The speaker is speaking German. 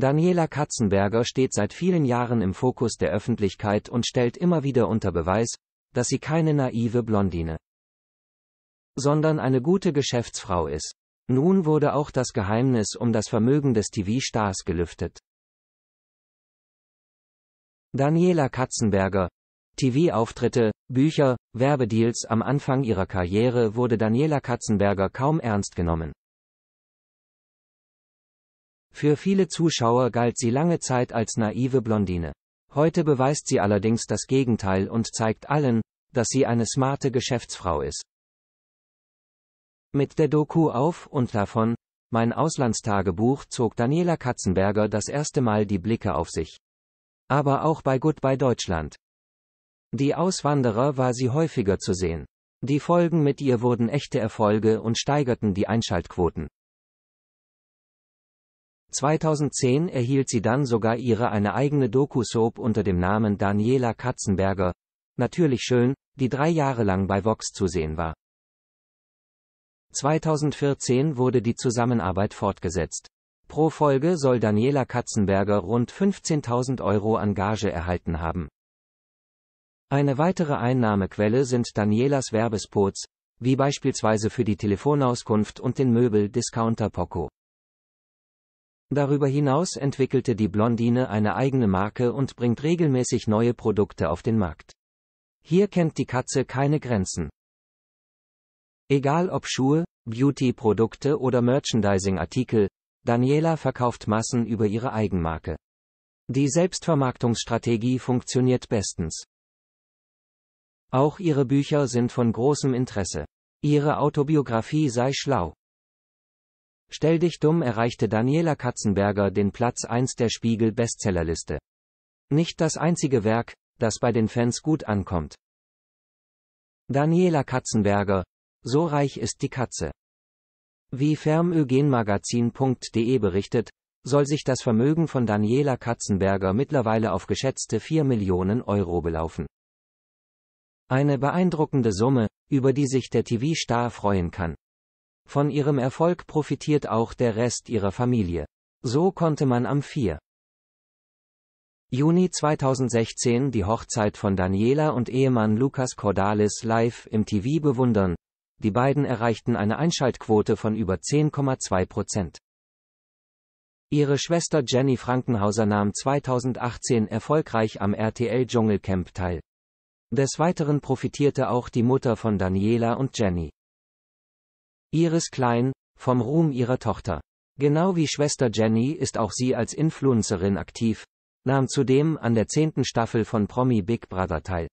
Daniela Katzenberger steht seit vielen Jahren im Fokus der Öffentlichkeit und stellt immer wieder unter Beweis, dass sie keine naive Blondine, sondern eine gute Geschäftsfrau ist. Nun wurde auch das Geheimnis um das Vermögen des TV-Stars gelüftet. Daniela Katzenberger TV-Auftritte, Bücher, Werbedeals Am Anfang ihrer Karriere wurde Daniela Katzenberger kaum ernst genommen. Für viele Zuschauer galt sie lange Zeit als naive Blondine. Heute beweist sie allerdings das Gegenteil und zeigt allen, dass sie eine smarte Geschäftsfrau ist. Mit der Doku auf und davon, mein Auslandstagebuch zog Daniela Katzenberger das erste Mal die Blicke auf sich. Aber auch bei Goodbye Deutschland. Die Auswanderer war sie häufiger zu sehen. Die Folgen mit ihr wurden echte Erfolge und steigerten die Einschaltquoten. 2010 erhielt sie dann sogar ihre eine eigene Doku-Soap unter dem Namen Daniela Katzenberger, natürlich schön, die drei Jahre lang bei Vox zu sehen war. 2014 wurde die Zusammenarbeit fortgesetzt. Pro Folge soll Daniela Katzenberger rund 15.000 Euro an Gage erhalten haben. Eine weitere Einnahmequelle sind Danielas Werbespots, wie beispielsweise für die Telefonauskunft und den Möbel-Discounter Poco. Darüber hinaus entwickelte die Blondine eine eigene Marke und bringt regelmäßig neue Produkte auf den Markt. Hier kennt die Katze keine Grenzen. Egal ob Schuhe, Beauty-Produkte oder Merchandising-Artikel, Daniela verkauft Massen über ihre Eigenmarke. Die Selbstvermarktungsstrategie funktioniert bestens. Auch ihre Bücher sind von großem Interesse. Ihre Autobiografie sei schlau. Stell dich dumm erreichte Daniela Katzenberger den Platz 1 der Spiegel Bestsellerliste. Nicht das einzige Werk, das bei den Fans gut ankommt. Daniela Katzenberger, so reich ist die Katze. Wie fermögenmagazin.de berichtet, soll sich das Vermögen von Daniela Katzenberger mittlerweile auf geschätzte 4 Millionen Euro belaufen. Eine beeindruckende Summe, über die sich der TV-Star freuen kann. Von ihrem Erfolg profitiert auch der Rest ihrer Familie. So konnte man am 4. Juni 2016 die Hochzeit von Daniela und Ehemann Lukas Cordalis live im TV bewundern. Die beiden erreichten eine Einschaltquote von über 10,2 Prozent. Ihre Schwester Jenny Frankenhauser nahm 2018 erfolgreich am RTL Dschungelcamp teil. Des Weiteren profitierte auch die Mutter von Daniela und Jenny. Iris Klein, vom Ruhm ihrer Tochter. Genau wie Schwester Jenny ist auch sie als Influencerin aktiv, nahm zudem an der zehnten Staffel von Promi Big Brother teil.